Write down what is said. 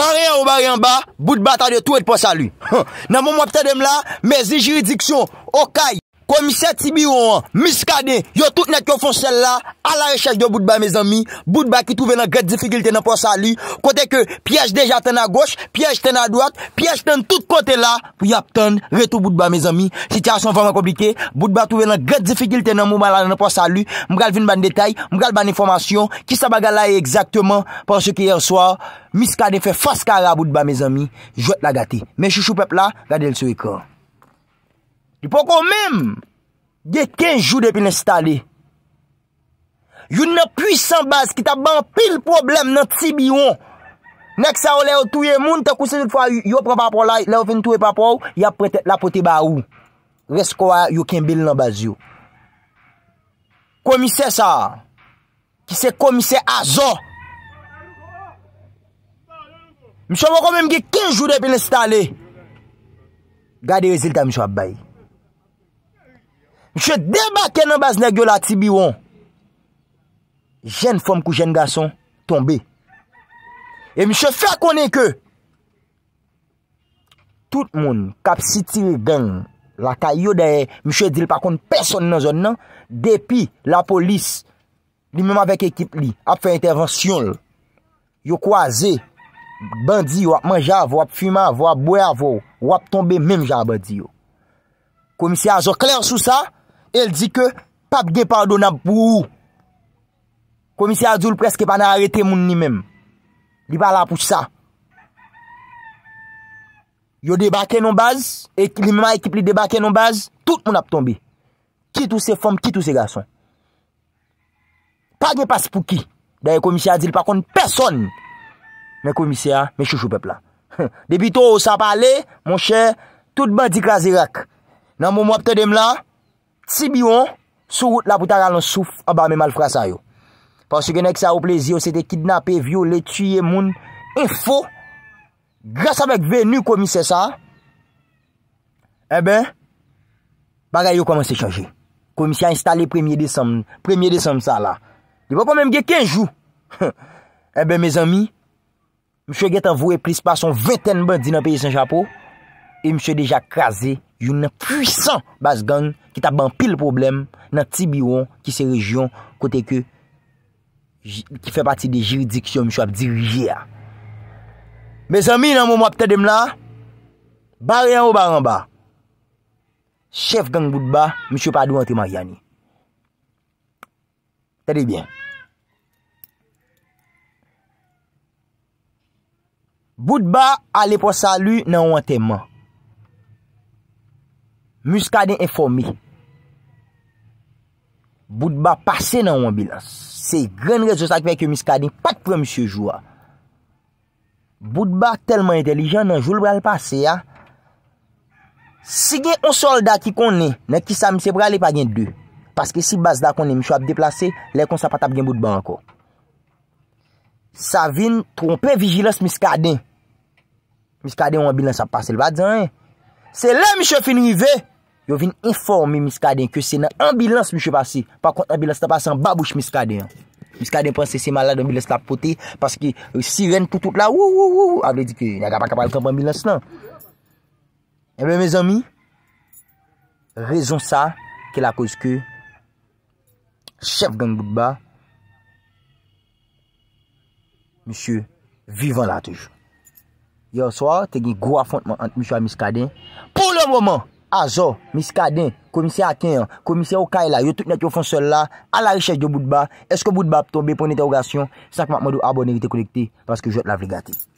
Kan re an ou ba re an ba, bout ba ta de tou et po sa li. Nan moun mwap te dem la, me zi jiridiksyon, o kay. Komisè tibi ou an, miskade, yo tout net yo fonsel la, a la rechèj yo boudba, me zami, boudba ki touve nan gred zifikilte nan pos a li, kote ke pièj deja ten a goch, pièj ten a doak, pièj ten tout kote la, pou yapten, reto boudba, me zami, sityasyon voman komplike, boudba touve nan gred zifikilte nan mouman la nan pos a li, mga lvin ban detay, mga lban informasyon, ki sa baga la e egzakteman, pan se ki yerswa, miskade fe faskara boudba, me zami, jwet la gati. Mè chou chou pepla, gade lso e kon. Di pou kon men, gen kenjou de pin installe. Yon nan pwisan baz, ki ta ban pil problem nan tsi biyon. Nek sa ou le ou touye moun, te kousen yon fwa yo pran pa pou la, le ou fin touye pa pou, ya pwote ba ou. Resko a, yon ken bil nan baz yo. Komise sa, ki se komise a zon. Mishon pou kon men, gen kenjou de pin installe. Gade rezil ta mishon ap bayi. Mche debake nan bazne gyo la tibi won. Jen fom kou jen gason, tombe. E mche fè konen kè. Tout moun, kap siti gen, la kaya non? yo deye, mche dil pakoun, person nan zon nan, depi la polis, li mèm avèk ekip li, ap fè intervensyon l. Yo kwa zè, bandi yo ap manjav, yo ap fima, yo ap bouyav, yo ap tombe menm jav bandi yo. Komisyaz yo kler sou sa, El di ke, pap ge pardon ap pou ou. Komisya Adil preske pa nan arete moun ni menm. Li par la pou sa. Yo debake non baz, e li menman ekip li debake non baz, tout moun ap tombi. Ki tou se fom, ki tou se gason. Pak ge pas pou ki, daye komisya Adil, pakon, person. Men komisya, men chouchou pepla. Debito ou sa pale, moun chè, tout bandi krasi rak. Nan moun mwap te dem la, Tsi biyon, sou la pou ta ralonsouf Abame mal frasa yo Pansi genèk sa ou plezi yo, se te kidnapè, vyo, letuye, moun Enfo Gras avèk venu komise sa Eben eh Bagay yo komanse chanje Komise a installè premye disom sa la Di wapon mèm gen kenjou Eben eh mèz anmi Mèche gen tan vwe plis pa son veten ban Dinan peye san chapo E mèche deja krasè yon nan pwisan bas gang ki ta ban pil problem nan ti biyon ki se rejyon kote ke ki fe pati de jiridik ki se yon mishwa ap dirije a. Me zami nan mou mwa ptet dem la, bar yon ou bar an ba, chef gang bout ba, mishwe pa do an teman yani. Tede bien. Bout ba, ale po salu nan wante man. Miskadin informi. Boudba pase nan wambilans. Sey gren rezosa kwenk yo Miskadin. Pat pou msye joua. Boudba telman intelijan nan joul bral pase ya. Sige yon solda ki konen. Nan ki sa msye brale pa gen dwi. Paske si basda konen mishwap deplase. Lè kon sa patap gen Boudba anko. Savin tronpe vijilans Miskadin. Miskadin wambilans ap pase. Lva dzenye. Se lè msye finivey. yo vin informe miskaden ke se nan ambilans mishu pasi pa kont ambilans ta pasi an baboush miskaden miskaden panse se malade ambilans euh, ah, non. eh la pote paske siren toutout la wou wou wou aple di ke nyaga pa kapal komp ambilans nan ebe mè zami rezon sa ke la koz ke chef gang goutba mishu vivan la touj yo swa te gen gro affontman ant mishwa miskaden pou le mwaman Azo, Miss Kaden, Komise Aken, Komise Okayla, yo tout net yo fon sol la, a la riche di yo Boudba, eske Boudba pou tombe pou n'interrogasyon, sakman mou do abonnerite konekte, paske jwot la vligate.